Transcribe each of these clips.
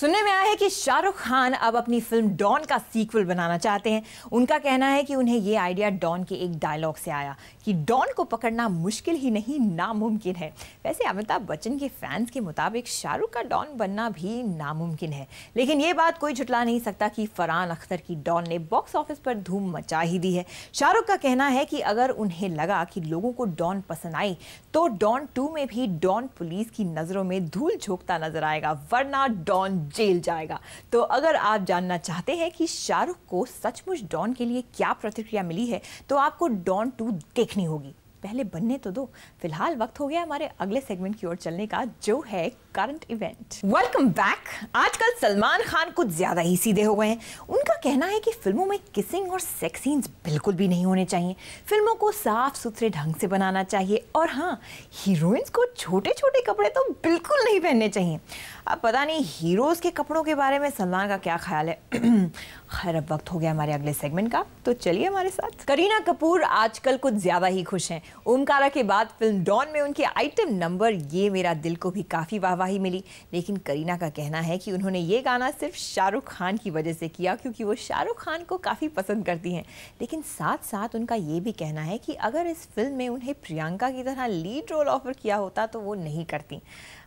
सुनने में आया है कि शाहरुख खान अब अपनी फिल्म डॉन का सीक्वल बनाना चाहते हैं उनका कहना है कि उन्हें ये आइडिया डॉन के एक डायलॉग से आया कि डॉन को पकड़ना मुश्किल ही नहीं नामुमकिन है वैसे अमिताभ बच्चन के फैंस के मुताबिक शाहरुख का डॉन बनना भी नामुमकिन है लेकिन ये बात कोई झुटला नहीं सकता कि फरहान अख्तर की डॉन ने बॉक्स ऑफिस पर धूम मचा ही दी है शाहरुख का कहना है कि अगर उन्हें लगा कि लोगों को डॉन पसंद आई तो डॉन टू में भी डॉन पुलिस की नज़रों में धूल झोंकता नजर आएगा वरना डॉन जेल जाएगा तो अगर आप जानना चाहते हैं कि शाहरुख को सचमुच डॉन के लिए क्या प्रतिक्रिया मिली है तो आपको डॉन टू देखनी होगी पहले बनने तो दो फिलहाल वक्त हो गया हमारे अगले सेगमेंट की ओर चलने का जो है करंट इवेंट वेलकम बैक आजकल सलमान खान कुछ ज्यादा ही सीधे हो गए हैं उनका कहना है कि फिल्मों में किसिंग और सेक्स सीन्स बिल्कुल भी नहीं होने चाहिए फिल्मों को साफ सुथरे ढंग से बनाना चाहिए और हाँ हीरोइंस को छोटे छोटे कपड़े तो बिल्कुल नहीं पहनने चाहिए अब पता नहीं हीरोज के कपड़ों के बारे में सलमान का क्या ख्याल है खैर अब वक्त हो गया हमारे अगले सेगमेंट का तो चलिए हमारे साथ करीना कपूर आजकल कुछ ज्यादा ही खुश हैं ओमकारा के बाद फिल्म डॉन में उनके आइटम नंबर ये मेरा दिल को भी काफ़ी वाहवाही मिली लेकिन करीना का कहना है कि उन्होंने ये गाना सिर्फ शाहरुख खान की वजह से किया क्योंकि वो शाहरुख खान को काफ़ी पसंद करती हैं लेकिन साथ साथ उनका ये भी कहना है कि अगर इस फिल्म में उन्हें प्रियंका की तरह लीड रोल ऑफर किया होता तो वो नहीं करती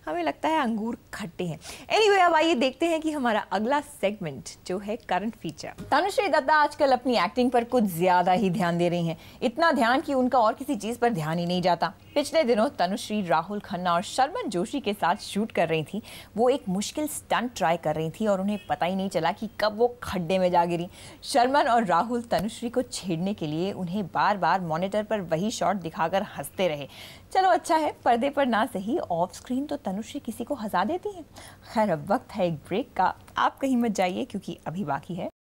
हमें लगता है अंगूर खट्टे हैं एनी anyway, अब आइए देखते हैं कि हमारा अगला सेगमेंट जो है करंट फीचर तनुश्री दत्ता आजकल अपनी एक्टिंग पर कुछ ज्यादा ही ध्यान दे रही हैं इतना ध्यान कि उनका और किसी चीज पर ध्यान ही नहीं जाता पिछले दिनों तनुश्री राहुल खन्ना और शर्मन जोशी के साथ शूट कर रही थी वो एक मुश्किल स्टंट ट्राई कर रही थी और उन्हें पता ही नहीं चला कि कब वो खड्डे में जा गिरी शर्मन और राहुल तनुश्री को छेड़ने के लिए उन्हें बार बार मॉनिटर पर वही शॉट दिखाकर हंसते रहे चलो अच्छा है पर्दे पर ना सही ऑफ स्क्रीन तो तनु तनुश्री किसी को हंसा देती है खैर अब वक्त है एक ब्रेक का आप कहीं मत जाइए क्योंकि अभी बाकी है